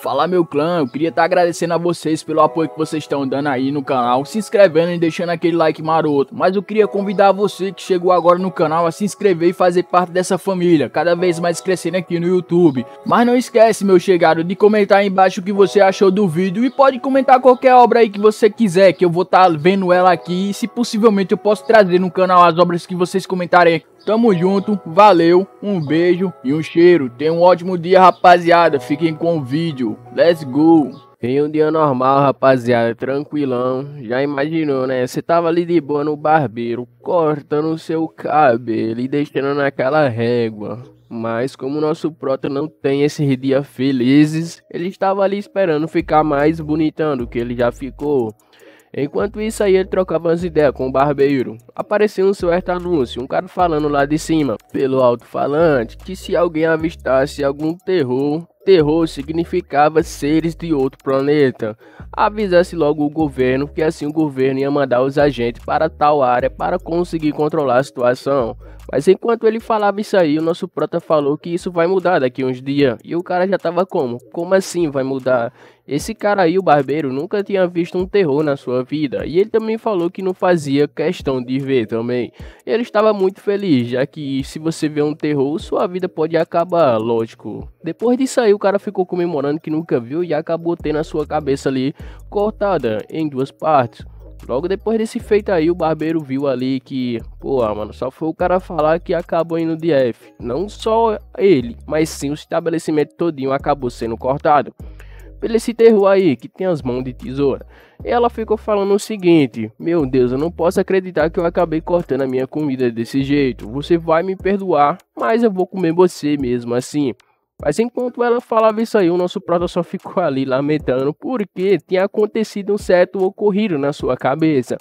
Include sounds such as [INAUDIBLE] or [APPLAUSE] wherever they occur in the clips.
Fala meu clã, eu queria estar tá agradecendo a vocês pelo apoio que vocês estão dando aí no canal, se inscrevendo e deixando aquele like maroto. Mas eu queria convidar você que chegou agora no canal a se inscrever e fazer parte dessa família, cada vez mais crescendo aqui no YouTube. Mas não esquece, meu chegado, de comentar aí embaixo o que você achou do vídeo e pode comentar qualquer obra aí que você quiser, que eu vou estar tá vendo ela aqui e se possivelmente eu posso trazer no canal as obras que vocês comentarem Tamo junto, valeu, um beijo e um cheiro. Tenha um ótimo dia, rapaziada. Fiquem com o vídeo. Let's go! Em um dia normal, rapaziada, tranquilão. Já imaginou, né? Você tava ali de boa no barbeiro, cortando o seu cabelo e deixando naquela régua. Mas como o nosso prota não tem esses dias felizes, ele estava ali esperando ficar mais bonitão do que ele já ficou. Enquanto isso aí ele trocava as ideias com o barbeiro. Apareceu um certo anúncio, um cara falando lá de cima, pelo alto-falante, que se alguém avistasse algum terror, terror significava seres de outro planeta. Avisasse logo o governo, que assim o governo ia mandar os agentes para tal área para conseguir controlar a situação. Mas enquanto ele falava isso aí, o nosso prota falou que isso vai mudar daqui uns dias. E o cara já tava como? Como assim vai mudar? Esse cara aí, o barbeiro, nunca tinha visto um terror na sua vida. E ele também falou que não fazia questão de ver também. Ele estava muito feliz, já que se você vê um terror, sua vida pode acabar, lógico. Depois disso aí, o cara ficou comemorando que nunca viu e acabou tendo a sua cabeça ali cortada em duas partes. Logo depois desse feito aí, o barbeiro viu ali que, pô, mano, só foi o cara falar que acabou indo de F. Não só ele, mas sim o estabelecimento todinho acabou sendo cortado. Pelo esse terror aí, que tem as mãos de tesoura. E ela ficou falando o seguinte: Meu Deus, eu não posso acreditar que eu acabei cortando a minha comida desse jeito. Você vai me perdoar, mas eu vou comer você mesmo assim. Mas enquanto ela falava isso aí, o nosso prota só ficou ali lamentando porque tinha acontecido um certo ocorrido na sua cabeça.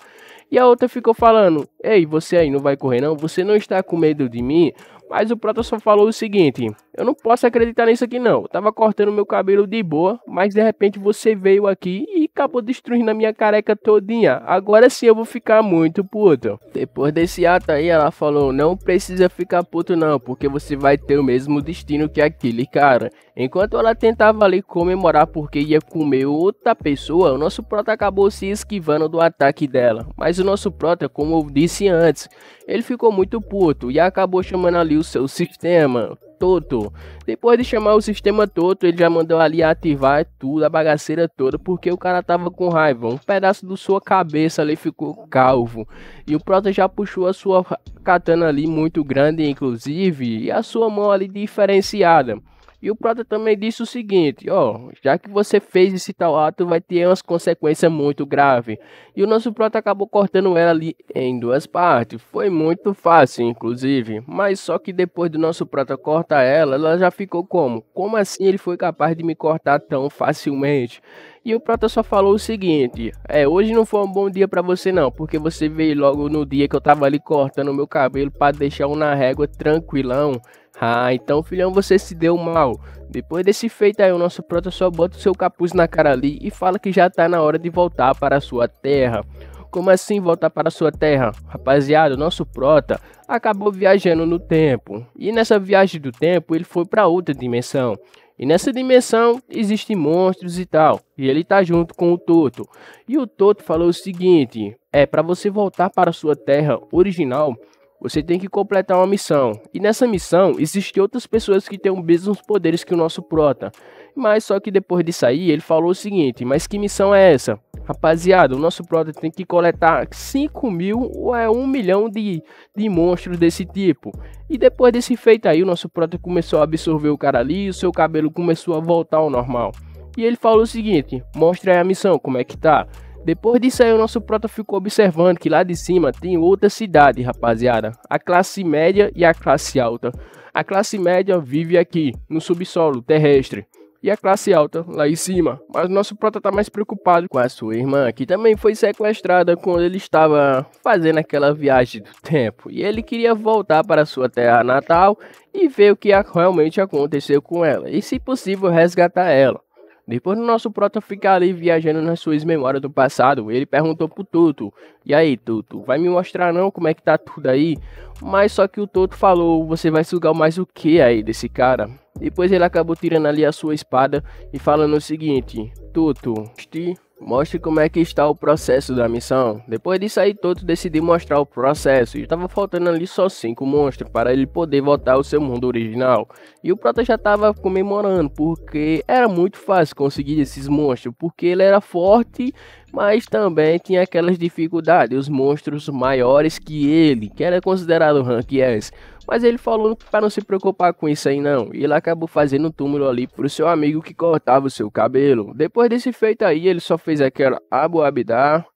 E a outra ficou falando: Ei, você aí não vai correr não? Você não está com medo de mim? Mas o prota só falou o seguinte: Eu não posso acreditar nisso aqui não. Eu tava cortando meu cabelo de boa, mas de repente você veio aqui acabou destruindo a minha careca todinha. Agora sim eu vou ficar muito puto. Depois desse ato aí, ela falou: Não precisa ficar puto, não, porque você vai ter o mesmo destino que aquele cara. Enquanto ela tentava ali comemorar porque ia comer outra pessoa, o nosso prota acabou se esquivando do ataque dela. Mas o nosso prota, como eu disse antes, ele ficou muito puto e acabou chamando ali o seu sistema Toto. Depois de chamar o sistema Toto, ele já mandou ali ativar tudo, a bagaceira toda, porque o cara tava com raiva. Um pedaço da sua cabeça ali ficou calvo. E o Prota já puxou a sua katana ali muito grande, inclusive, e a sua mão ali diferenciada. E o Prota também disse o seguinte, ó, já que você fez esse tal ato, vai ter umas consequências muito graves. E o nosso Prota acabou cortando ela ali em duas partes. Foi muito fácil, inclusive. Mas só que depois do nosso Prota cortar ela, ela já ficou como? Como assim ele foi capaz de me cortar tão facilmente? E o Prota só falou o seguinte: É, hoje não foi um bom dia para você, não, porque você veio logo no dia que eu tava ali cortando meu cabelo para deixar um na régua tranquilão. Ah, então filhão, você se deu mal. Depois desse feito aí, o nosso prota só bota o seu capuz na cara ali e fala que já tá na hora de voltar para a sua terra. Como assim voltar para a sua terra? Rapaziada, o nosso prota acabou viajando no tempo. E nessa viagem do tempo, ele foi para outra dimensão. E nessa dimensão existem monstros e tal. E ele tá junto com o Toto. E o Toto falou o seguinte: é para você voltar para a sua terra original, você tem que completar uma missão. E nessa missão, existem outras pessoas que têm os mesmos poderes que o nosso prota. Mas só que depois de sair, ele falou o seguinte: Mas que missão é essa? Rapaziada, o nosso prota tem que coletar 5 mil ou é 1 milhão de, de monstros desse tipo. E depois desse feito aí, o nosso prota começou a absorver o cara ali e o seu cabelo começou a voltar ao normal. E ele falou o seguinte: Mostra aí a missão, como é que tá. Depois disso aí, o nosso prota ficou observando que lá de cima tem outra cidade, rapaziada. A classe média e a classe alta. A classe média vive aqui, no subsolo terrestre. E a classe alta lá em cima. Mas o nosso prota tá mais preocupado com a sua irmã, que também foi sequestrada quando ele estava fazendo aquela viagem do tempo. E ele queria voltar para sua terra natal e ver o que realmente aconteceu com ela. E se possível resgatar ela. Depois do nosso prota ficar ali viajando nas suas memórias do passado, ele perguntou pro Toto: E aí, Toto, vai me mostrar não como é que tá tudo aí? Mas só que o Toto falou: Você vai sugar mais o que aí desse cara? Depois ele acabou tirando ali a sua espada e falando o seguinte: Toto, este Mostre como é que está o processo da missão. Depois disso aí todo decidi mostrar o processo e estava faltando ali só 5 monstros para ele poder voltar ao seu mundo original. E o Prota já estava comemorando porque era muito fácil conseguir esses monstros, porque ele era forte, mas também tinha aquelas dificuldades, os monstros maiores que ele, que era considerado rank S. Mas ele falou para não se preocupar com isso aí não, e ele acabou fazendo um túmulo ali pro seu amigo que cortava o seu cabelo. Depois desse feito aí, ele só fez aquela Abu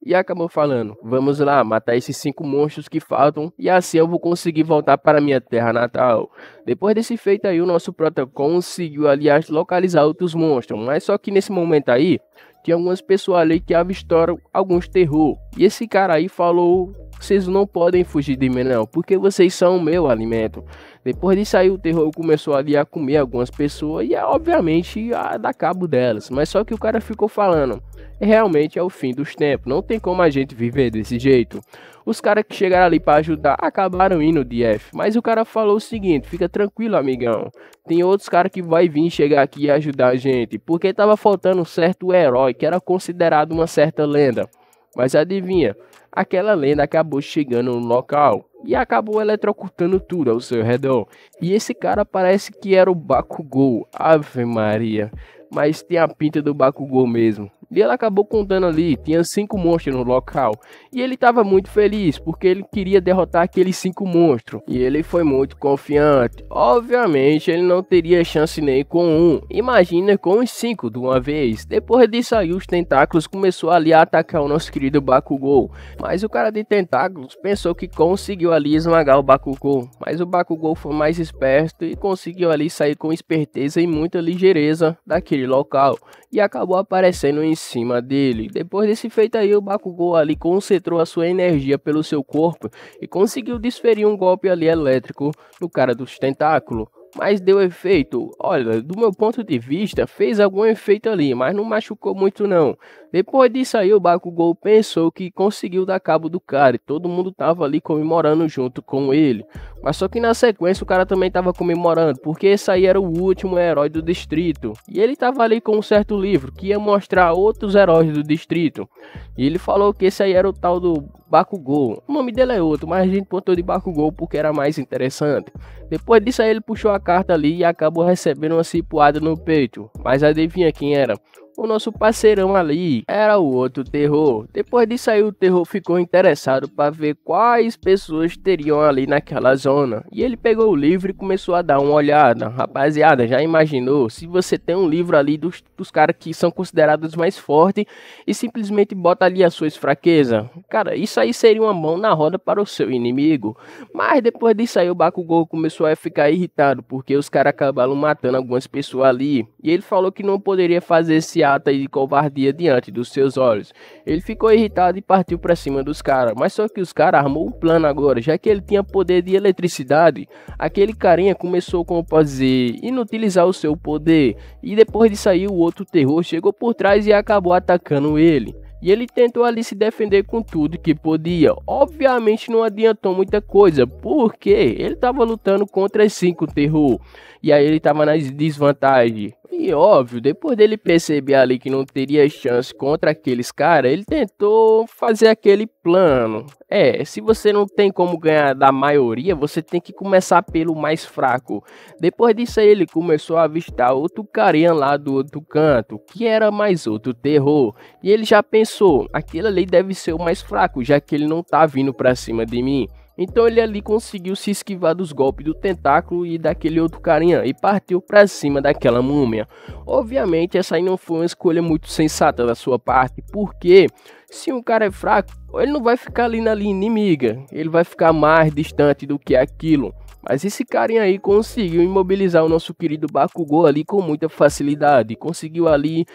e acabou falando, vamos lá, matar esses cinco monstros que faltam e assim eu vou conseguir voltar para minha terra natal. Depois desse feito aí, o nosso prota conseguiu, aliás, localizar outros monstros, mas só que nesse momento aí, tinha algumas pessoas ali que avistaram alguns terror. E esse cara aí falou vocês não podem fugir de mim, não, porque vocês são o meu alimento. Depois disso aí, o terror começou ali a comer algumas pessoas e, obviamente, a dar cabo delas. Mas só que o cara ficou falando, realmente é o fim dos tempos, não tem como a gente viver desse jeito. Os caras que chegaram ali para ajudar acabaram indo de F, mas o cara falou o seguinte, fica tranquilo, amigão. Tem outros caras que vai vir chegar aqui e ajudar a gente, porque tava faltando um certo herói que era considerado uma certa lenda. Mas adivinha, aquela lenda acabou chegando no local e acabou eletrocutando tudo ao seu redor. E esse cara parece que era o Bakugou, ave maria, mas tem a pinta do Bakugou mesmo. E ela acabou contando ali, tinha cinco monstros no local. E ele estava muito feliz, porque ele queria derrotar aqueles cinco monstros. E ele foi muito confiante. Obviamente, ele não teria chance nem com um. Imagina com os cinco de uma vez. Depois disso aí, os tentáculos começou ali a atacar o nosso querido Bakugou. Mas o cara de tentáculos pensou que conseguiu ali esmagar o Bakugou. Mas o Bakugou foi mais esperto e conseguiu ali sair com esperteza e muita ligeireza daquele local e acabou aparecendo em cima dele. Depois desse feito aí, o Bakugou ali concentrou a sua energia pelo seu corpo e conseguiu desferir um golpe ali elétrico no cara dos tentáculos mas deu efeito. Olha, do meu ponto de vista, fez algum efeito ali, mas não machucou muito não. Depois disso aí, o Bakugou pensou que conseguiu dar cabo do cara e todo mundo tava ali comemorando junto com ele. Mas só que na sequência o cara também tava comemorando, porque esse aí era o último herói do distrito. E ele tava ali com um certo livro que ia mostrar outros heróis do distrito. E ele falou que esse aí era o tal do Bakugou. O nome dele é outro, mas a gente botou de Bakugou porque era mais interessante. Depois disso aí ele puxou a carta ali e acabou recebendo uma cipuada no peito. Mas adivinha quem era? o nosso parceirão ali era o outro terror. Depois disso aí o terror ficou interessado para ver quais pessoas teriam ali naquela zona. E ele pegou o livro e começou a dar uma olhada. Rapaziada, já imaginou? Se você tem um livro ali dos, dos caras que são considerados mais fortes e simplesmente bota ali as suas fraquezas. Cara, isso aí seria uma mão na roda para o seu inimigo. Mas depois disso aí o Bakugou começou a ficar irritado porque os caras acabaram matando algumas pessoas ali. E ele falou que não poderia fazer esse e de covardia diante dos seus olhos. Ele ficou irritado e partiu para cima dos caras, mas só que os caras armou um plano agora, já que ele tinha poder de eletricidade. Aquele carinha começou, como pode dizer, inutilizar o seu poder, e depois de sair o outro terror chegou por trás e acabou atacando ele e ele tentou ali se defender com tudo que podia. Obviamente não adiantou muita coisa, porque ele estava lutando contra cinco terror e aí ele estava na desvantagem. E óbvio, depois dele perceber ali que não teria chance contra aqueles caras, ele tentou fazer aquele plano. É, se você não tem como ganhar da maioria, você tem que começar pelo mais fraco. Depois disso aí, ele começou a avistar outro carinha lá do outro canto, que era mais outro terror. E ele já pensou, aquele ali deve ser o mais fraco, já que ele não tá vindo pra cima de mim. Então ele ali conseguiu se esquivar dos golpes do tentáculo e daquele outro carinha e partiu para cima daquela múmia. Obviamente essa aí não foi uma escolha muito sensata da sua parte, porque se um cara é fraco, ele não vai ficar ali na linha inimiga, ele vai ficar mais distante do que aquilo. Mas esse carinha aí conseguiu imobilizar o nosso querido Bakugou ali com muita facilidade. Conseguiu ali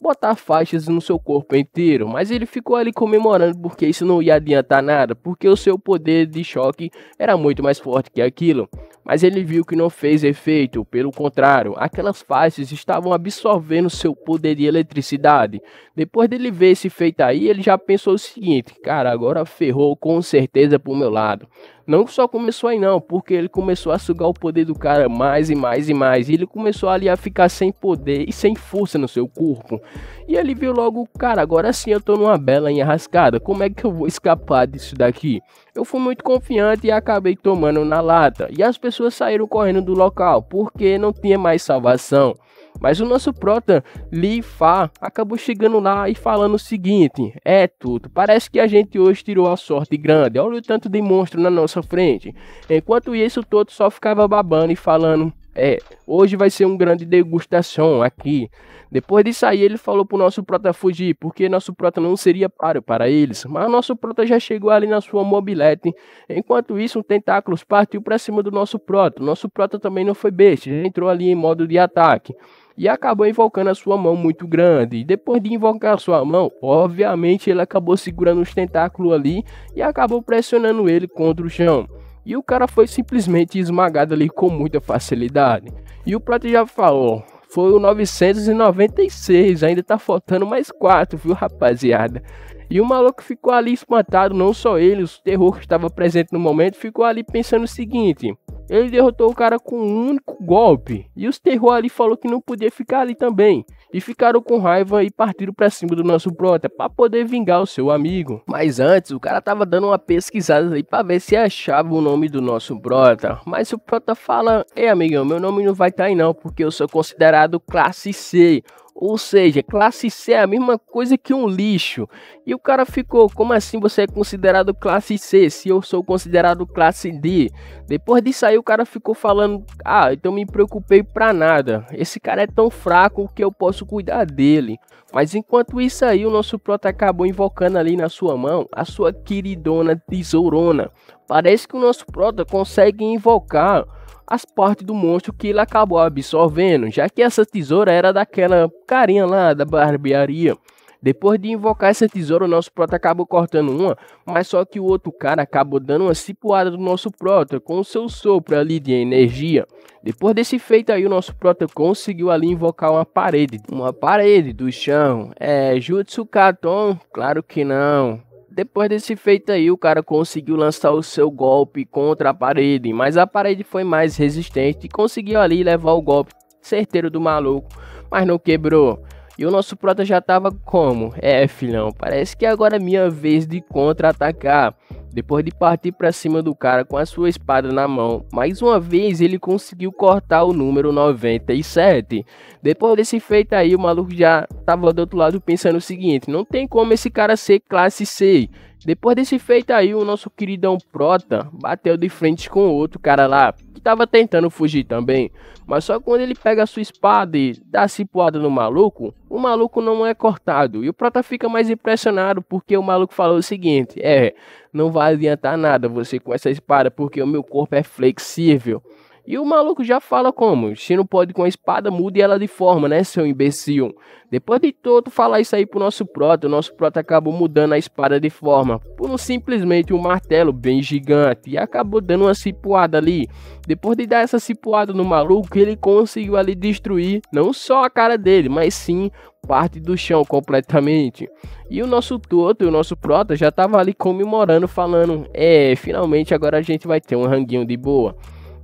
botar faixas no seu corpo inteiro, mas ele ficou ali comemorando porque isso não ia adiantar nada, porque o seu poder de choque era muito mais forte que aquilo mas ele viu que não fez efeito, pelo contrário, aquelas faces estavam absorvendo seu poder de eletricidade. Depois dele ver esse feito aí, ele já pensou o seguinte: cara, agora ferrou com certeza pro meu lado. Não só começou aí não, porque ele começou a sugar o poder do cara mais e mais e mais. E ele começou ali a ficar sem poder e sem força no seu corpo. E ele viu logo, cara, agora sim eu tô numa bela enrascada. Como é que eu vou escapar disso daqui? Eu fui muito confiante e acabei tomando na lata, e as pessoas saíram correndo do local porque não tinha mais salvação. Mas o nosso prota, Li Fa, acabou chegando lá e falando o seguinte: É tudo, parece que a gente hoje tirou a sorte grande, olha o tanto de monstro na nossa frente. Enquanto isso, o todo só ficava babando e falando: é, hoje vai ser um grande degustação aqui. Depois disso aí, ele falou pro nosso prota fugir, porque nosso prota não seria páreo para eles. Mas nosso prota já chegou ali na sua mobilete. Enquanto isso, um tentáculos partiu para cima do nosso prota. Nosso prota também não foi besta, já entrou ali em modo de ataque. E acabou invocando a sua mão muito grande. E depois de invocar a sua mão, obviamente ele acabou segurando os tentáculos ali e acabou pressionando ele contra o chão. E o cara foi simplesmente esmagado ali com muita facilidade. E o Prata já falou, foi o 996, ainda tá faltando mais 4, viu rapaziada? E o maluco ficou ali espantado, não só ele, o terror que estava presente no momento, ficou ali pensando o seguinte: ele derrotou o cara com um único golpe. E os terror ali falou que não podia ficar ali também e ficaram com raiva e partiram para cima do nosso brother para poder vingar o seu amigo. Mas antes, o cara tava dando uma pesquisada aí para ver se achava o nome do nosso brother. Mas o brother fala: "Ei, amigão, meu nome não vai estar tá aí não, porque eu sou considerado classe C." Ou seja, classe C é a mesma coisa que um lixo. E o cara ficou, como assim você é considerado classe C se eu sou considerado classe D? Depois disso aí o cara ficou falando, ah, então me preocupei pra nada. Esse cara é tão fraco que eu posso cuidar dele. Mas enquanto isso aí, o nosso prota acabou invocando ali na sua mão a sua queridona tesourona. Parece que o nosso prota consegue invocar as partes do monstro que ele acabou absorvendo, já que essa tesoura era daquela carinha lá da barbearia. Depois de invocar essa tesoura, o nosso prota acabou cortando uma, mas só que o outro cara acabou dando uma cipuada do nosso prota com o seu sopro ali de energia. Depois desse feito aí, o nosso prota conseguiu ali invocar uma parede, uma parede do chão. É Jutsu Katon? Claro que não. Depois desse feito aí, o cara conseguiu lançar o seu golpe contra a parede, mas a parede foi mais resistente e conseguiu ali levar o golpe certeiro do maluco, mas não quebrou. E o nosso prota já tava como? É, filhão, parece que agora é minha vez de contra-atacar. Depois de partir para cima do cara com a sua espada na mão, mais uma vez ele conseguiu cortar o número 97. Depois desse feito aí, o maluco já tava do outro lado pensando o seguinte: não tem como esse cara ser classe C. Depois desse feito aí, o nosso queridão Prota bateu de frente com outro cara lá, que tava tentando fugir também. Mas só quando ele pega a sua espada e dá a cipuada no maluco, o maluco não é cortado. E o Prota fica mais impressionado porque o maluco falou o seguinte: É, não vai adiantar nada você com essa espada, porque o meu corpo é flexível. E o maluco já fala como? Se não pode com a espada, mude ela de forma, né, seu imbecil? Depois de todo falar isso aí pro nosso prota, o nosso prota acabou mudando a espada de forma por um, simplesmente um martelo bem gigante e acabou dando uma cipuada ali. Depois de dar essa cipuada no maluco, ele conseguiu ali destruir não só a cara dele, mas sim parte do chão completamente. E o nosso Toto e o nosso Prota já tava ali comemorando, falando: É, finalmente agora a gente vai ter um ranguinho de boa.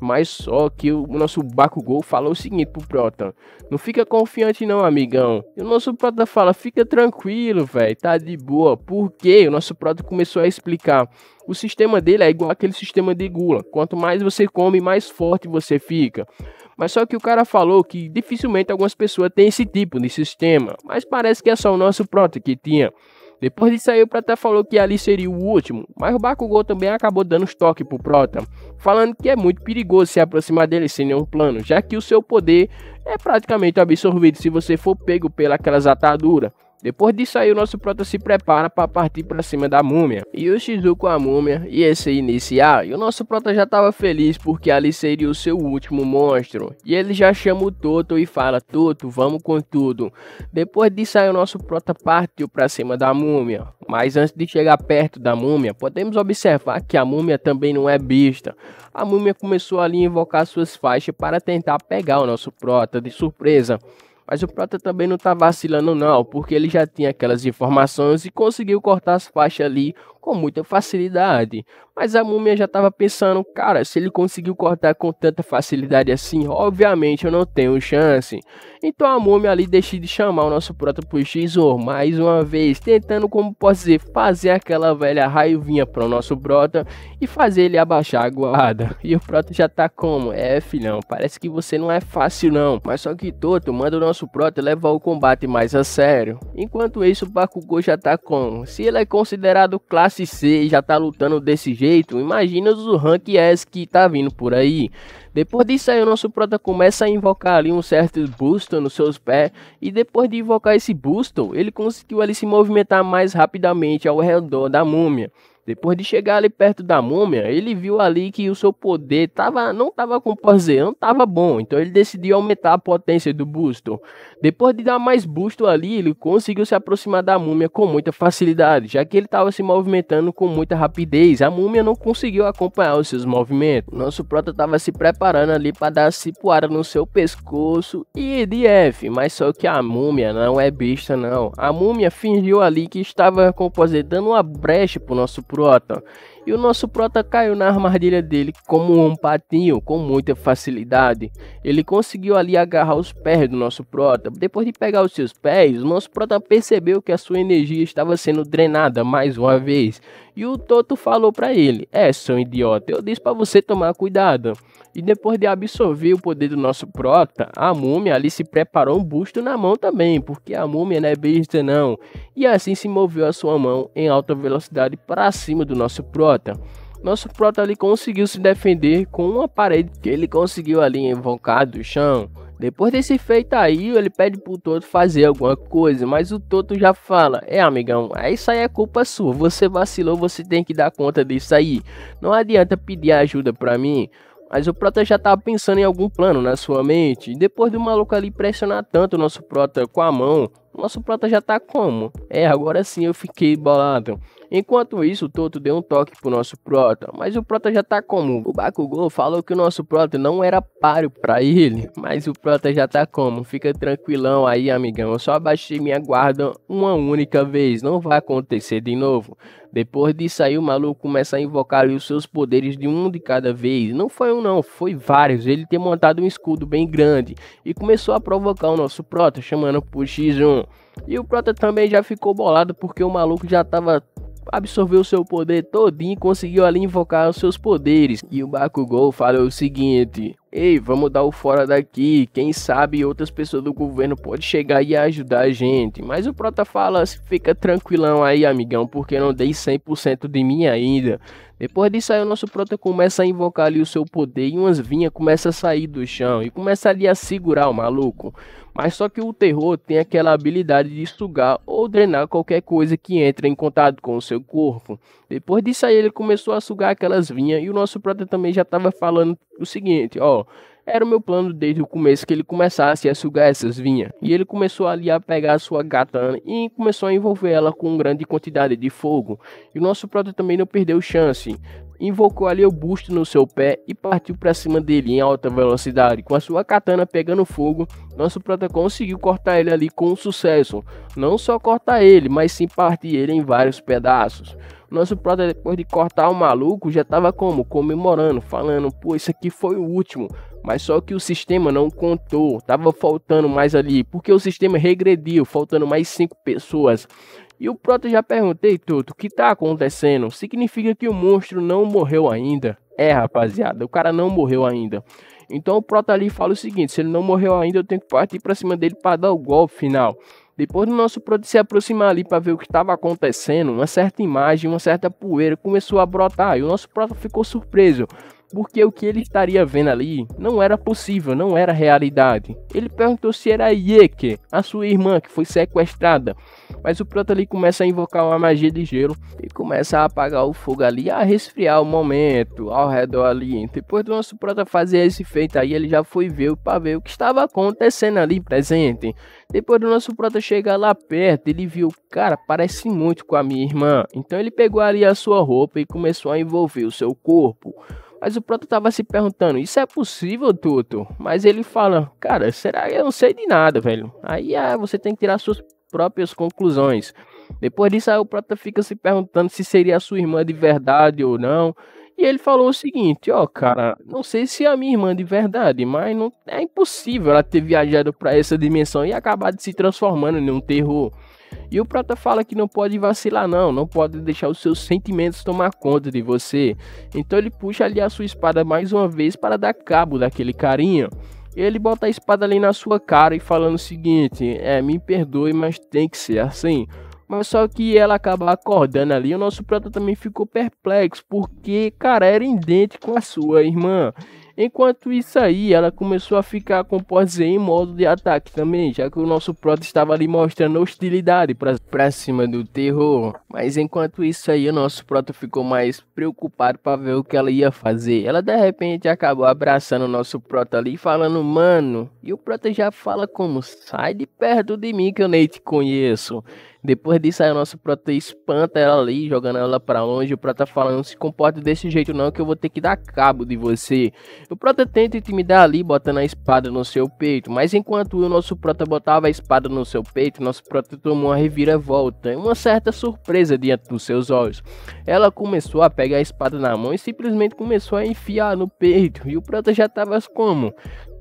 Mas só que o nosso Bakugou falou o seguinte pro Proton: Não fica confiante, não, amigão. E o nosso Proton fala: Fica tranquilo, velho, tá de boa. Porque o nosso Proton começou a explicar. O sistema dele é igual aquele sistema de gula. Quanto mais você come, mais forte você fica. Mas só que o cara falou que dificilmente algumas pessoas têm esse tipo de sistema. Mas parece que é só o nosso Proton que tinha. Depois disso aí, o Prata falou que ali seria o último, mas o Bakugou também acabou dando os pro Prota, falando que é muito perigoso se aproximar dele sem nenhum plano, já que o seu poder é praticamente absorvido se você for pego pelas ataduras. Depois disso aí, o nosso Prota se prepara para partir para cima da múmia. E o Shizu com a múmia ia se iniciar, e o nosso Prota já estava feliz porque ali seria o seu último monstro. E ele já chama o Toto e fala, Toto, vamos com tudo. Depois disso aí, o nosso Prota partiu para cima da múmia. Mas antes de chegar perto da múmia, podemos observar que a múmia também não é besta. A múmia começou ali a invocar suas faixas para tentar pegar o nosso Prota de surpresa. Mas o Prata também não tá vacilando, não, porque ele já tinha aquelas informações e conseguiu cortar as faixas ali com muita facilidade. Mas a múmia já estava pensando, cara, se ele conseguiu cortar com tanta facilidade assim, obviamente eu não tenho chance. Então a múmia ali decide chamar o nosso próprio Xor mais uma vez, tentando, como posso dizer, fazer aquela velha raivinha para o nosso prota e fazer ele abaixar a guarda. [LAUGHS] E o Proto já tá como? É, filhão, parece que você não é fácil não. Mas só que Toto manda o nosso Proto levar o combate mais a sério. Enquanto isso, o Bakugou já tá como? Se ele é considerado clássico classe C e já tá lutando desse jeito, imagina os rank S que tá vindo por aí. Depois disso aí, o nosso prota começa a invocar ali um certo busto nos seus pés. E depois de invocar esse busto, ele conseguiu ali se movimentar mais rapidamente ao redor da múmia. Depois de chegar ali perto da múmia, ele viu ali que o seu poder tava, não estava com não estava bom. Então ele decidiu aumentar a potência do busto. Depois de dar mais busto ali, ele conseguiu se aproximar da múmia com muita facilidade, já que ele estava se movimentando com muita rapidez. A múmia não conseguiu acompanhar os seus movimentos. nosso prota estava se preparando ali para dar a cipuara no seu pescoço e de F, mas só que a múmia não é besta não. A múmia fingiu ali que estava com o dando uma brecha pro nosso Prota. E o nosso Prota caiu na armadilha dele como um patinho, com muita facilidade. Ele conseguiu ali agarrar os pés do nosso Prota. Depois de pegar os seus pés, o nosso Prota percebeu que a sua energia estava sendo drenada mais uma vez. E o Toto falou para ele: É, seu idiota, eu disse para você tomar cuidado. E depois de absorver o poder do nosso Prota, a múmia ali se preparou um busto na mão também, porque a múmia não é besta não. E assim se moveu a sua mão em alta velocidade para cima do nosso Prota. Nosso Prota ali conseguiu se defender com uma parede que ele conseguiu ali invocar do chão. Depois desse feito aí, ele pede pro Toto fazer alguma coisa, mas o Toto já fala: É, amigão, é isso aí é culpa sua. Você vacilou, você tem que dar conta disso aí. Não adianta pedir ajuda pra mim. Mas o Prota já tava pensando em algum plano na sua mente. E depois do maluco ali pressionar tanto o nosso Prota com a mão, o nosso Prota já tá como? É, agora sim eu fiquei bolado. Enquanto isso, o Toto deu um toque pro nosso Prota, mas o Prota já tá comum. O Bakugou falou que o nosso Prota não era páreo pra ele, mas o Prota já tá como. Fica tranquilão aí, amigão. Eu só abaixei minha guarda uma única vez, não vai acontecer de novo. Depois disso aí, o maluco começa a invocar os seus poderes de um de cada vez. Não foi um não, foi vários. Ele tem montado um escudo bem grande e começou a provocar o nosso Prota, chamando por X1. E o Prota também já ficou bolado porque o maluco já tava absorveu seu poder todinho e conseguiu ali invocar os seus poderes. E o Bakugou fala o seguinte: ei, vamos dar o fora daqui, quem sabe outras pessoas do governo podem chegar e ajudar a gente. Mas o Prota fala, fica tranquilão aí, amigão, porque eu não dei 100% de mim ainda. Depois disso aí o nosso Prota começa a invocar ali o seu poder e umas vinhas começa a sair do chão e começa ali a segurar o maluco. Mas só que o terror tem aquela habilidade de sugar ou drenar qualquer coisa que entra em contato com o seu corpo. Depois disso aí ele começou a sugar aquelas vinhas e o nosso Prota também já estava falando o seguinte, ó, era o meu plano desde o começo que ele começasse a sugar essas vinhas. E ele começou ali a pegar a sua katana né, e começou a envolver ela com grande quantidade de fogo. E o nosso prota também não perdeu chance. Invocou ali o busto no seu pé e partiu para cima dele em alta velocidade. Com a sua katana pegando fogo, nosso prota conseguiu cortar ele ali com sucesso. Não só cortar ele, mas sim partir ele em vários pedaços. Nosso brother, depois de cortar o maluco, já tava como? Comemorando, falando, pô, isso aqui foi o último. Mas só que o sistema não contou, tava faltando mais ali, porque o sistema regrediu, faltando mais cinco pessoas. E o Proto já perguntei, Toto, o que tá acontecendo? Significa que o monstro não morreu ainda. É, rapaziada, o cara não morreu ainda. Então o Proto ali fala o seguinte: se ele não morreu ainda, eu tenho que partir pra cima dele para dar o golpe final. Depois do nosso produto se aproximar ali para ver o que estava acontecendo, uma certa imagem, uma certa poeira começou a brotar e o nosso produto ficou surpreso, porque o que ele estaria vendo ali não era possível, não era realidade. Ele perguntou se era Yeke, a sua irmã que foi sequestrada, mas o Proto ali começa a invocar uma magia de gelo e começa a apagar o fogo ali, a resfriar o momento ao redor ali. Depois do nosso Prota fazer esse feito aí, ele já foi ver para ver o que estava acontecendo ali presente. Depois do nosso Prota chegar lá perto, ele viu, cara, parece muito com a minha irmã. Então ele pegou ali a sua roupa e começou a envolver o seu corpo. Mas o Proto tava se perguntando, isso é possível, Tuto? Mas ele fala, cara, será que eu não sei de nada, velho? Aí ah, você tem que tirar suas próprias conclusões. Depois disso, aí o proto fica se perguntando se seria a sua irmã de verdade ou não. E ele falou o seguinte, ó, oh, cara, hum. não sei se é a minha irmã de verdade, mas não é impossível ela ter viajado para essa dimensão e acabado se transformando em um terror. E o Prata fala que não pode vacilar não, não pode deixar os seus sentimentos tomar conta de você. Então ele puxa ali a sua espada mais uma vez para dar cabo daquele carinha. Ele bota a espada ali na sua cara e falando o seguinte: "É, me perdoe, mas tem que ser assim. Mas só que ela acaba acordando ali. O nosso prota também ficou perplexo, porque, cara, era idêntico à sua irmã. Enquanto isso aí, ela começou a ficar com dizer, em modo de ataque também, já que o nosso prota estava ali mostrando hostilidade pra, pra cima do terror. Mas enquanto isso aí, o nosso prota ficou mais preocupado para ver o que ela ia fazer. Ela de repente acabou abraçando o nosso prota ali falando, mano, e o prota já fala como, sai de perto de mim que eu nem te conheço. Depois disso, aí o nosso Prota espanta ela ali, jogando ela para longe. O Prota fala: Não se comporte desse jeito, não, que eu vou ter que dar cabo de você. O Prota tenta intimidar ali, botando a espada no seu peito. Mas enquanto o nosso Prota botava a espada no seu peito, nosso Prota tomou uma reviravolta uma certa surpresa diante dos seus olhos. Ela começou a pegar a espada na mão e simplesmente começou a enfiar no peito. E o Prota já tava como?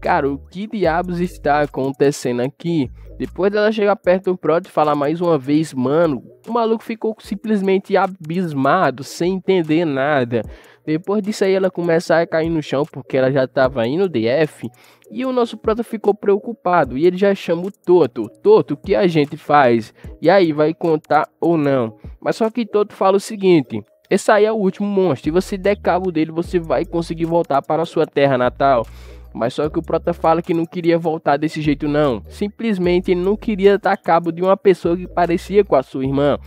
cara, o que diabos está acontecendo aqui? Depois dela chegar perto do Prod e falar mais uma vez, mano, o maluco ficou simplesmente abismado, sem entender nada. Depois disso aí ela começa a cair no chão porque ela já estava indo DF e o nosso proto ficou preocupado e ele já chama o Toto. Toto, o que a gente faz? E aí, vai contar ou não? Mas só que Toto fala o seguinte, esse aí é o último monstro e você der cabo dele você vai conseguir voltar para a sua terra natal. Mas só que o Prota fala que não queria voltar desse jeito, não. Simplesmente ele não queria dar cabo de uma pessoa que parecia com a sua irmã.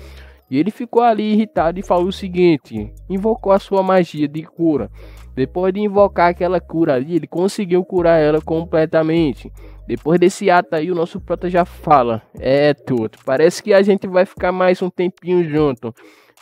E ele ficou ali irritado e falou o seguinte: invocou a sua magia de cura. Depois de invocar aquela cura ali, ele conseguiu curar ela completamente. Depois desse ato aí, o nosso prota já fala: É, Toto, parece que a gente vai ficar mais um tempinho junto.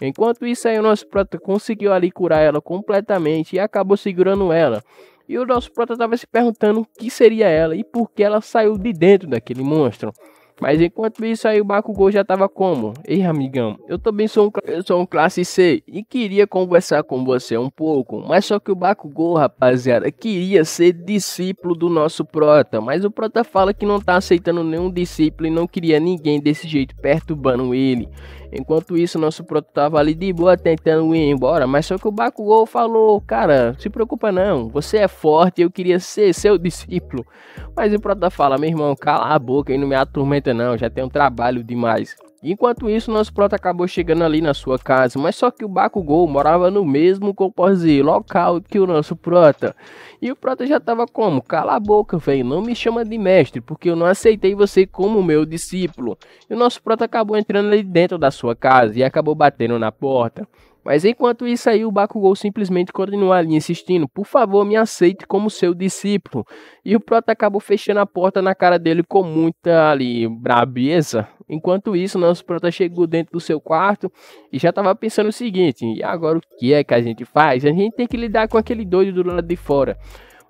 Enquanto isso aí, o nosso prota conseguiu ali curar ela completamente e acabou segurando ela. E o nosso prota estava se perguntando o que seria ela e por que ela saiu de dentro daquele monstro. Mas enquanto isso aí o Bakugou já tava como? Ei amigão, eu também sou um, eu sou um classe C e queria conversar com você um pouco, mas só que o Bakugou, rapaziada, queria ser discípulo do nosso Prota, mas o Prota fala que não tá aceitando nenhum discípulo e não queria ninguém desse jeito perturbando ele. Enquanto isso, nosso proto tava ali de boa tentando ir embora, mas só que o Bakugou falou, cara, se preocupa não, você é forte, eu queria ser seu discípulo. Mas o proto fala, meu irmão, cala a boca e não me atormenta não, já tenho trabalho demais. Enquanto isso, nosso prota acabou chegando ali na sua casa, mas só que o Bakugou morava no mesmo, como local que o nosso prota. E o prota já tava como? Cala a boca, velho, não me chama de mestre, porque eu não aceitei você como meu discípulo. E o nosso prota acabou entrando ali dentro da sua casa e acabou batendo na porta. Mas enquanto isso aí, o Bakugou simplesmente continua ali insistindo, por favor, me aceite como seu discípulo. E o Prota acabou fechando a porta na cara dele com muita ali brabeza. Enquanto isso, nosso Prota chegou dentro do seu quarto e já estava pensando o seguinte, e agora o que é que a gente faz? A gente tem que lidar com aquele doido do lado de fora.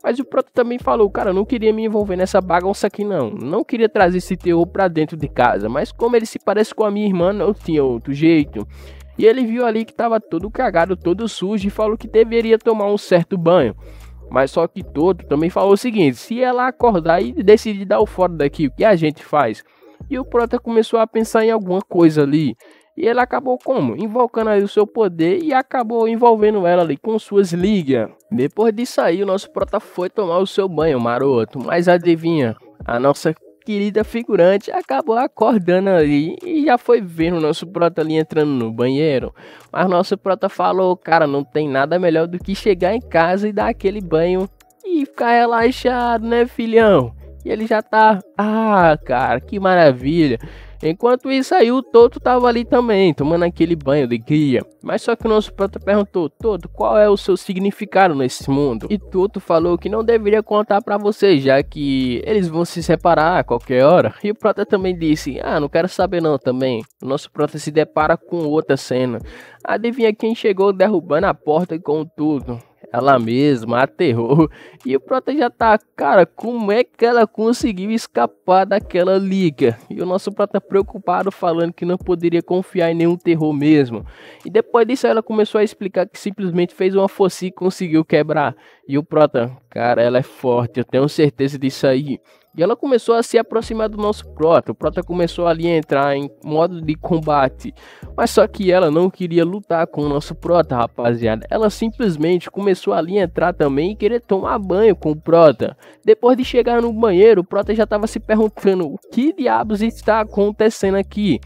Mas o Prota também falou, cara, eu não queria me envolver nessa bagunça aqui não. Não queria trazer esse teor pra dentro de casa. Mas como ele se parece com a minha irmã, não tinha outro jeito. E ele viu ali que estava todo cagado, todo sujo e falou que deveria tomar um certo banho. Mas só que Toto também falou o seguinte: se ela acordar e decidir dar o fora daqui, o que a gente faz? E o Prota começou a pensar em alguma coisa ali. E ele acabou como? Invocando aí o seu poder e acabou envolvendo ela ali com suas ligas. Depois disso aí, o nosso prota foi tomar o seu banho maroto. Mas adivinha, a nossa querida figurante acabou acordando ali e já foi ver o nosso prota ali entrando no banheiro. Mas nosso prota falou, cara, não tem nada melhor do que chegar em casa e dar aquele banho e ficar relaxado, né, filhão? E ele já tá, ah, cara, que maravilha. Enquanto isso aí, o Toto tava ali também, tomando aquele banho de guia. Mas só que o nosso prota perguntou, Toto, qual é o seu significado nesse mundo? E Toto falou que não deveria contar para vocês, já que eles vão se separar a qualquer hora. E o prota também disse, ah, não quero saber não também. O nosso prota se depara com outra cena. Adivinha quem chegou derrubando a porta com tudo? ela mesma aterrou. E o Prota já tá, cara, como é que ela conseguiu escapar daquela liga? E o nosso Prota preocupado falando que não poderia confiar em nenhum terror mesmo. E depois disso ela começou a explicar que simplesmente fez uma focinha e conseguiu quebrar. E o Prota, cara, ela é forte, eu tenho certeza disso aí. E ela começou a se aproximar do nosso Prota. O Prota começou ali a entrar em modo de combate. Mas só que ela não queria lutar com o nosso Prota, rapaziada. Ela simplesmente começou ali a entrar também e querer tomar banho com o Prota. Depois de chegar no banheiro, o Prota já estava se perguntando o que diabos está acontecendo aqui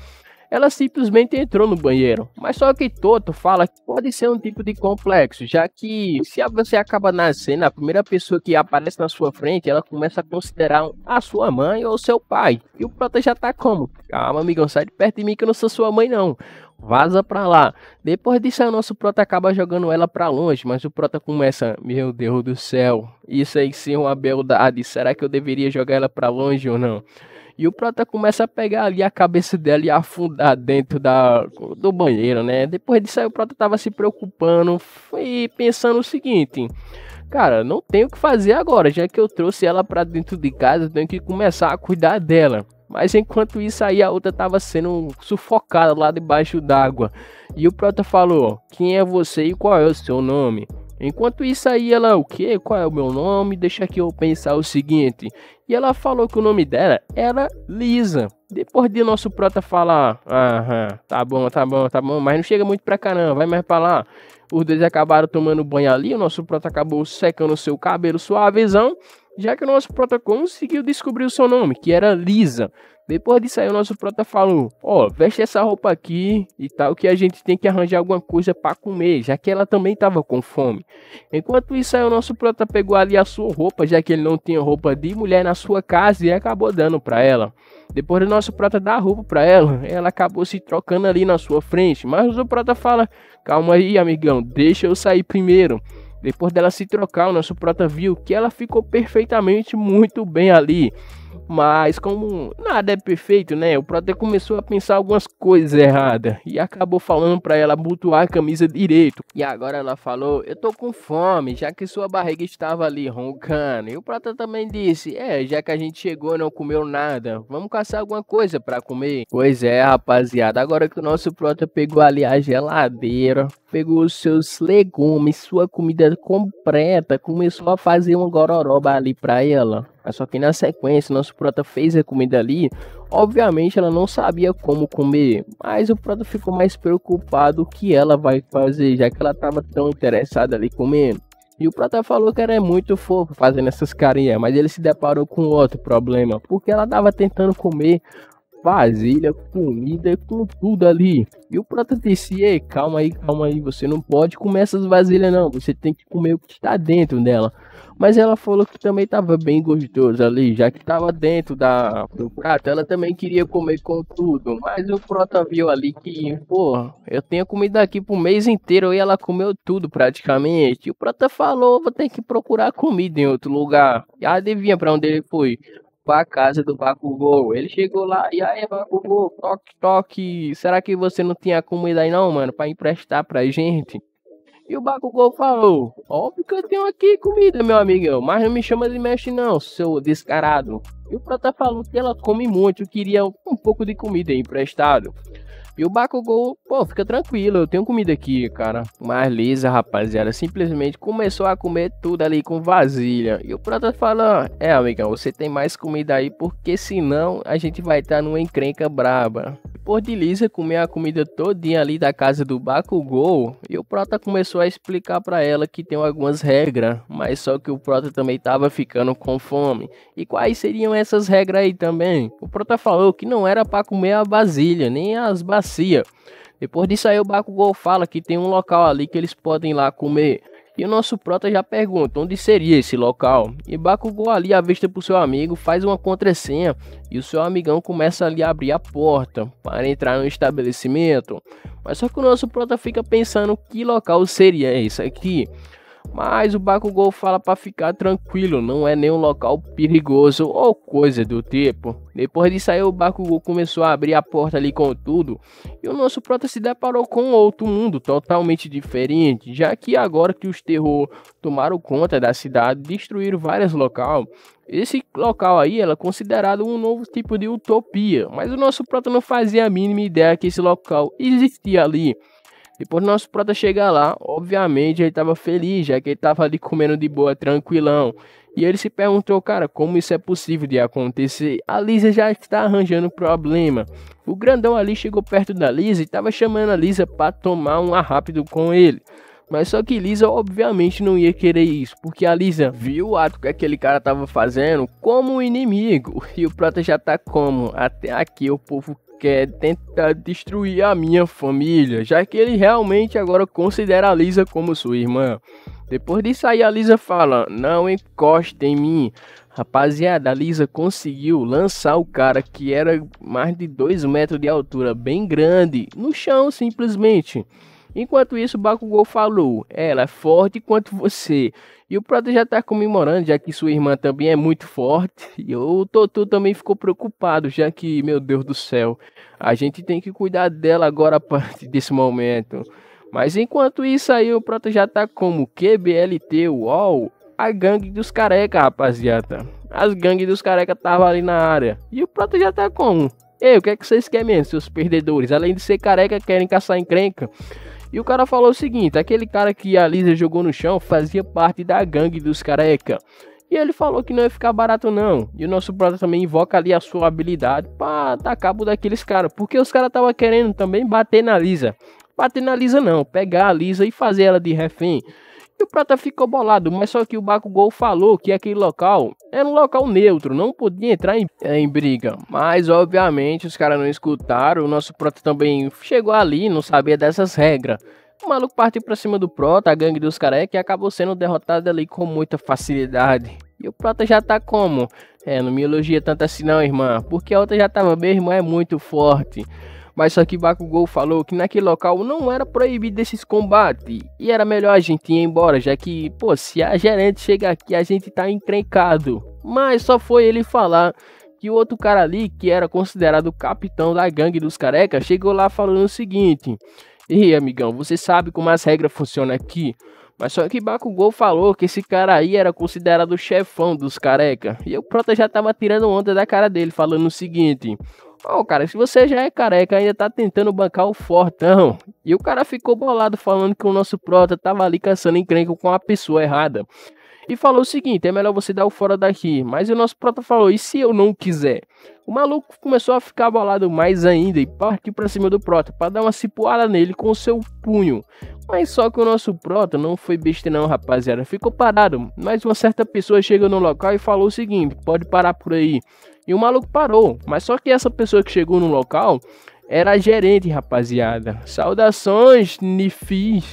ela simplesmente entrou no banheiro. Mas só que Toto fala que pode ser um tipo de complexo, já que se você acaba nascendo, a primeira pessoa que aparece na sua frente, ela começa a considerar a sua mãe ou seu pai. E o Prota já tá como? Calma, amigão, sai de perto de mim que eu não sou sua mãe, não. Vaza pra lá. Depois disso, o nosso Prota acaba jogando ela pra longe, mas o Prota começa, meu Deus do céu, isso aí sim é uma beldade, será que eu deveria jogar ela pra longe ou não? E o Prota começa a pegar ali a cabeça dela e afundar dentro da, do banheiro, né? Depois disso aí o Prota tava se preocupando e pensando o seguinte. Cara, não tenho o que fazer agora, já que eu trouxe ela para dentro de casa, tenho que começar a cuidar dela. Mas enquanto isso aí a outra estava sendo sufocada lá debaixo d'água. E o prota falou: "Quem é você e qual é o seu nome?" Enquanto isso aí ela, o que? Qual é o meu nome? Deixa que eu pensar o seguinte. E ela falou que o nome dela era Lisa. Depois de nosso prota falar, aham, tá bom, tá bom, tá bom, mas não chega muito pra caramba, vai mais pra lá. Os dois acabaram tomando banho ali, o nosso prota acabou secando seu cabelo suavezão, já que o nosso prota conseguiu descobrir o seu nome, que era Lisa. Depois disso aí, o nosso prota falou: Ó, oh, veste essa roupa aqui e tal, que a gente tem que arranjar alguma coisa para comer, já que ela também tava com fome. Enquanto isso aí, o nosso prota pegou ali a sua roupa, já que ele não tinha roupa de mulher na sua casa e acabou dando para ela. Depois do nosso prota dar roupa para ela, ela acabou se trocando ali na sua frente. Mas o prota fala: Calma aí, amigão, deixa eu sair primeiro. Depois dela se trocar, o nosso prota viu que ela ficou perfeitamente muito bem ali. Mas como nada é perfeito, né? O Prota começou a pensar algumas coisas erradas e acabou falando para ela abotoar a camisa direito. E agora ela falou: "Eu tô com fome", já que sua barriga estava ali roncando. E o Prota também disse: "É, já que a gente chegou e não comeu nada, vamos caçar alguma coisa para comer". Pois é, rapaziada, agora que o nosso Prota pegou ali a geladeira, pegou os seus legumes, sua comida completa, começou a fazer uma gororoba ali para ela. Mas só que na sequência, nosso prota fez a comida ali. Obviamente ela não sabia como comer, mas o prota ficou mais preocupado o que ela vai fazer, já que ela estava tão interessada ali comendo. E o prota falou que era muito fofo fazendo essas carinhas, mas ele se deparou com outro problema, porque ela estava tentando comer vasilha, comida, com tudo ali. E o prato disse, é, calma aí, calma aí, você não pode comer essas vasilhas não, você tem que comer o que está dentro dela. Mas ela falou que também estava bem gostoso ali, já que estava dentro da, do prato, ela também queria comer com tudo. Mas o Prota viu ali que, pô, eu tenho comida aqui pro mês inteiro e ela comeu tudo praticamente. E o Prota falou, vou ter que procurar comida em outro lugar. E adivinha para onde ele foi? a casa do Bakugou. Ele chegou lá e aí, Bakugou, toque, toque. Será que você não tinha comida aí não, mano, para emprestar pra gente? E o Bakugou falou: Óbvio que eu tenho aqui comida, meu amigão, mas não me chama de mestre, não, seu descarado. E o Prata falou que ela come muito, queria um pouco de comida emprestado. E o Bakugou, pô, fica tranquilo, eu tenho comida aqui, cara. Mas Lisa, rapaziada, simplesmente começou a comer tudo ali com vasilha. E o Prota fala: É, amigão, você tem mais comida aí, porque senão a gente vai estar tá numa encrenca braba. Depois de Lisa comer a comida todinha ali da casa do Bakugou, e o Prota começou a explicar para ela que tem algumas regras, mas só que o Prota também estava ficando com fome. E quais seriam essas regras aí também? O Prota falou que não era para comer a vasilha, nem as bacias. Depois disso aí o Bakugou fala que tem um local ali que eles podem ir lá comer. E o nosso prota já pergunta onde seria esse local. E Bakugou ali avista pro seu amigo, faz uma contrassenha e o seu amigão começa ali a abrir a porta para entrar no estabelecimento. Mas só que o nosso prota fica pensando que local seria esse aqui. Mas o Bakugou fala para ficar tranquilo, não é nenhum local perigoso ou coisa do tipo. Depois de sair, o Bakugou começou a abrir a porta ali com tudo, e o nosso prota se deparou com outro mundo totalmente diferente, já que agora que os terror tomaram conta da cidade, destruíram vários locais, esse local aí era é considerado um novo tipo de utopia, mas o nosso prota não fazia a mínima ideia que esse local existia ali. Depois nosso prota chegar lá, obviamente ele estava feliz, já que ele estava ali comendo de boa, tranquilão. E ele se perguntou, cara, como isso é possível de acontecer? A Lisa já está arranjando problema. O grandão ali chegou perto da Lisa e estava chamando a Lisa para tomar um rápido com ele. Mas só que Lisa obviamente não ia querer isso, porque a Lisa viu o ato que aquele cara tava fazendo como um inimigo. E o Prota já tá como? Até aqui o povo quer tentar destruir a minha família, já que ele realmente agora considera a Lisa como sua irmã. Depois disso aí a Lisa fala, não encosta em mim. Rapaziada, a Lisa conseguiu lançar o cara que era mais de 2 metros de altura, bem grande, no chão simplesmente. Enquanto isso, o Bakugou falou: ela é forte quanto você. E o Prota já está comemorando, já que sua irmã também é muito forte. [LAUGHS] E o Totô também ficou preocupado, já que, meu Deus do céu, a gente tem que cuidar dela agora a partir [LAUGHS] desse momento. Mas enquanto isso aí, o Prota já tá como QBLT, UOL, a gangue dos careca, rapaziada. As gangues dos careca tava ali na área. E o Prota já tá como? Ei, o que é que vocês querem mesmo, seus perdedores? Além de ser careca, querem caçar encrenca? E o cara falou o seguinte: aquele cara que a Lisa jogou no chão fazia parte da gangue dos careca. E ele falou que não ia ficar barato, não. E o nosso brother também invoca ali a sua habilidade para dar cabo daqueles caras. Porque os caras estavam querendo também bater na Lisa. Bater na Lisa, não. Pegar a Lisa e fazer ela de refém. E o Prata ficou bolado, mas só que o Bakugou falou que aquele local era um local neutro, não podia entrar em, em briga. Mas obviamente os caras não escutaram, o nosso Prota também chegou ali, não sabia dessas regras. O maluco partiu pra cima do Prota, a gangue dos careca, é e acabou sendo derrotado ali com muita facilidade. E o Prota já tá como? É, não me elogia tanto assim não, irmã, porque a outra já tava, mesmo, irmã é muito forte. Mas só que Bakugou falou que naquele local não era proibido esses combates. E era melhor a gente ir embora, já que, pô, se a gerente chega aqui, a gente tá encrencado. Mas só foi ele falar que o outro cara ali, que era considerado capitão da gangue dos carecas, chegou lá falando o seguinte: Ei, amigão, você sabe como as regras funcionam aqui. Mas só que Bakugou falou que esse cara aí era considerado o chefão dos Carecas E o Prota já tava tirando onda da cara dele, falando o seguinte: Ô, oh, cara, se você já é careca, ainda tá tentando bancar o fortão. E o cara ficou bolado falando que o nosso prota tava ali caçando encrenca com a pessoa errada. E falou o seguinte: é melhor você dar o fora daqui. Mas o nosso prota falou: e se eu não quiser? O maluco começou a ficar bolado mais ainda e partiu para cima do prota para dar uma cipuada nele com o seu punho. Mas só que o nosso prota não foi besta não, rapaziada. Ficou parado. Mas uma certa pessoa chega no local e falou o seguinte: pode parar por aí. E o maluco parou. Mas só que essa pessoa que chegou no local era gerente, rapaziada. Saudações, Nifis.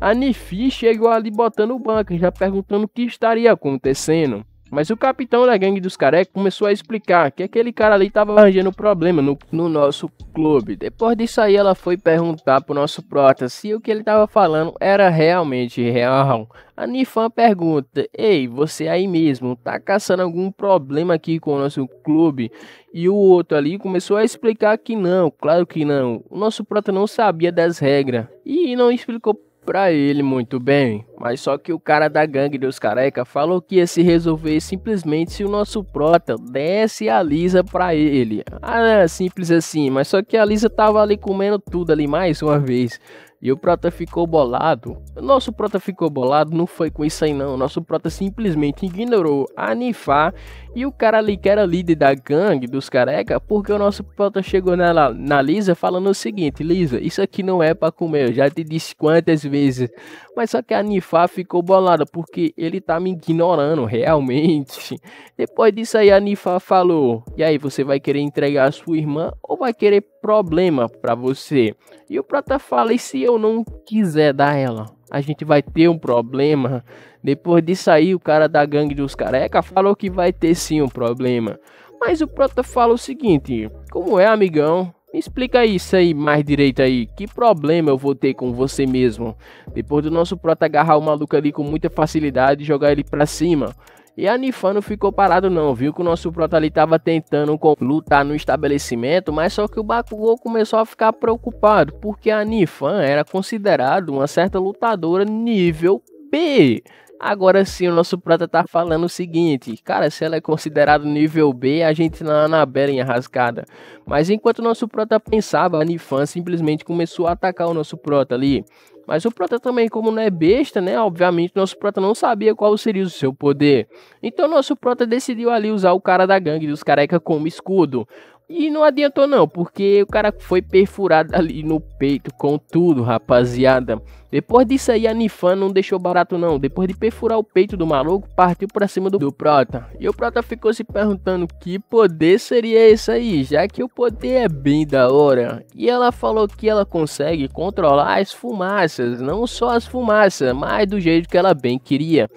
A Nifis chegou ali botando o banco, já perguntando o que estaria acontecendo. Mas o capitão da gangue dos carecas começou a explicar que aquele cara ali tava arranjando problema no, no nosso clube. Depois disso aí ela foi perguntar pro nosso prota se o que ele tava falando era realmente real. A Nifan pergunta: Ei, você aí mesmo, tá caçando algum problema aqui com o nosso clube? E o outro ali começou a explicar que não, claro que não. O nosso prota não sabia das regras e não explicou pra ele muito bem. Mas só que o cara da gangue dos careca falou que ia se resolver simplesmente se o nosso prota desse a Lisa pra ele. Ah, é simples assim, mas só que a Lisa tava ali comendo tudo ali mais uma vez. E o Prota ficou bolado. Nosso Prota ficou bolado, não foi com isso aí não. Nosso Prota simplesmente ignorou a Nifá e o cara ali que era líder da gangue dos careca, porque o nosso Prota chegou na, na Lisa falando o seguinte: Lisa, isso aqui não é para comer, eu já te disse quantas vezes. Mas só que a Nifá Fá ficou bolada, porque ele tá me ignorando, realmente. [LAUGHS] Depois disso aí, a Nifá falou: E aí, você vai querer entregar a sua irmã ou vai querer problema para você? E o Prata fala: E se eu não quiser dar ela? A gente vai ter um problema. Depois disso aí, o cara da gangue dos careca falou que vai ter sim um problema. Mas o Prota fala o seguinte: Como é, amigão? Me explica isso aí mais direito aí. Que problema eu vou ter com você mesmo? Depois do nosso prota agarrar o maluco ali com muita facilidade e jogar ele pra cima. E a Nifan não ficou parado não, viu que o nosso prota ali tava tentando lutar no estabelecimento, mas só que o Bakugou começou a ficar preocupado, porque a Nifan era considerada uma certa lutadora nível B. Agora sim, o nosso prata tá falando o seguinte, cara, se ela é considerada nível B, a gente na Anabela em arrascada. Mas enquanto o nosso prota pensava, a Nifan simplesmente começou a atacar o nosso prota ali. Mas o prota também, como não é besta, né? Obviamente, nosso prota não sabia qual seria o seu poder. Então, nosso prota decidiu ali usar o cara da gangue dos careca como escudo. E não adiantou não, porque o cara foi perfurado ali no peito com tudo, rapaziada. Depois disso aí, a Nifan não deixou barato não. Depois de perfurar o peito do maluco, partiu pra cima do, do Prota. E o Prota ficou se perguntando que poder seria esse aí, já que o poder é bem da hora. E ela falou que ela consegue controlar as fumaças fumaças, não só as fumaças, mas do jeito que ela bem queria.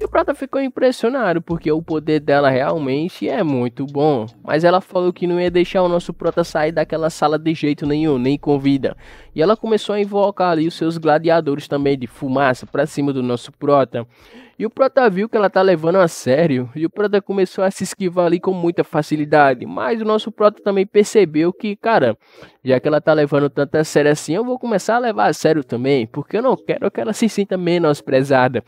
E o Prata ficou impressionado porque o poder dela realmente é muito bom. Mas ela falou que não ia deixar o nosso Prota sair daquela sala de jeito nenhum, nem com vida. E ela começou a invocar ali os seus gladiadores também de fumaça para cima do nosso Prota. E o Prota viu que ela tá levando a sério, e o Prota começou a se esquivar ali com muita facilidade. Mas o nosso Prota também percebeu que, cara, já que ela tá levando tanto a sério assim, eu vou começar a levar a sério também, porque eu não quero que ela se sinta menosprezada.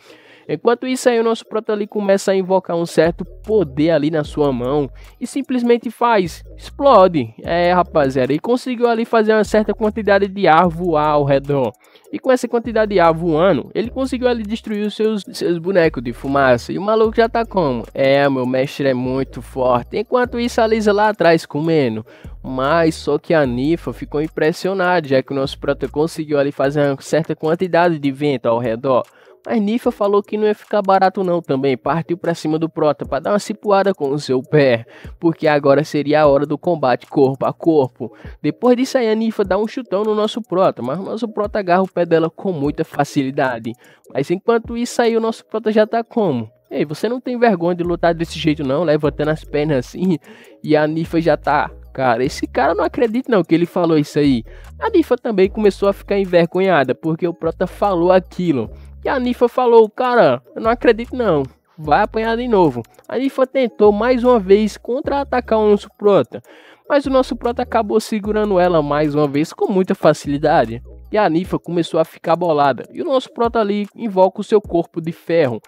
Enquanto isso aí, o nosso Prota ali começa a invocar um certo poder ali na sua mão e simplesmente faz, explode. É, rapaziada, e conseguiu ali fazer uma certa quantidade de ar voar ao redor. E com essa quantidade de ar voando, ele conseguiu ali destruir os seus, seus bonecos de fumaça. E o maluco já tá como? É, meu mestre é muito forte. Enquanto isso, a Lisa lá atrás comendo. Mas só que a Nifa ficou impressionada, já que o nosso prota conseguiu ali fazer uma certa quantidade de vento ao redor. Mas Nifa falou que não ia ficar barato não também, partiu para cima do Prota para dar uma cipuada com o seu pé, porque agora seria a hora do combate corpo a corpo. Depois disso aí a Nifa dá um chutão no nosso Prota, mas o nosso Prota agarra o pé dela com muita facilidade. Mas enquanto isso aí o nosso Prota já tá como? Ei, você não tem vergonha de lutar desse jeito não, levantando as pernas assim, e a Nifa já tá cara. Esse cara não acredita não que ele falou isso aí. A Nifa também começou a ficar envergonhada porque o Prota falou aquilo. E a Nifa falou: Cara, eu não acredito não. Vai apanhar de novo. A Nifa tentou mais uma vez contra-atacar o nosso prota, mas o nosso prota acabou segurando ela mais uma vez com muita facilidade. E a Nifa começou a ficar bolada. E o nosso prota ali invoca o seu corpo de ferro.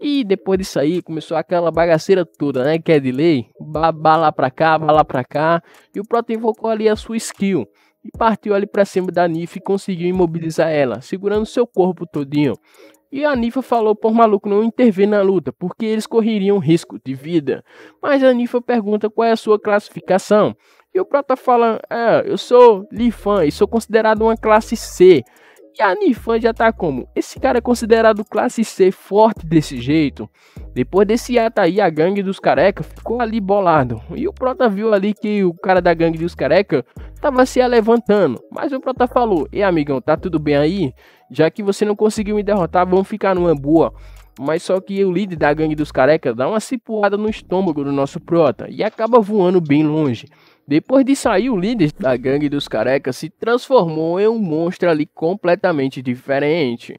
E depois disso aí começou aquela bagaceira toda, né? Que é de lei. Bá, lá pra cá, bala lá pra cá. E o prota invocou ali a sua skill e partiu ali para cima da Nifa e conseguiu imobilizar ela, segurando seu corpo todinho. E a Nifa falou por maluco não intervir na luta, porque eles correriam risco de vida. Mas a Nifa pergunta qual é a sua classificação. E o Prota fala: É, eu sou Lifan e sou considerado uma classe C. E a Nifan já tá como? Esse cara é considerado classe C forte desse jeito. Depois desse ato aí, a gangue dos careca ficou ali bolado. E o Prota viu ali que o cara da gangue dos careca tava se levantando. Mas o Prota falou: E amigão, tá tudo bem aí? Já que você não conseguiu me derrotar, vamos ficar numa boa. Mas só que o líder da gangue dos carecas dá uma cipuada no estômago do nosso prota e acaba voando bem longe. Depois de sair, o líder da gangue dos carecas se transformou em um monstro ali completamente diferente.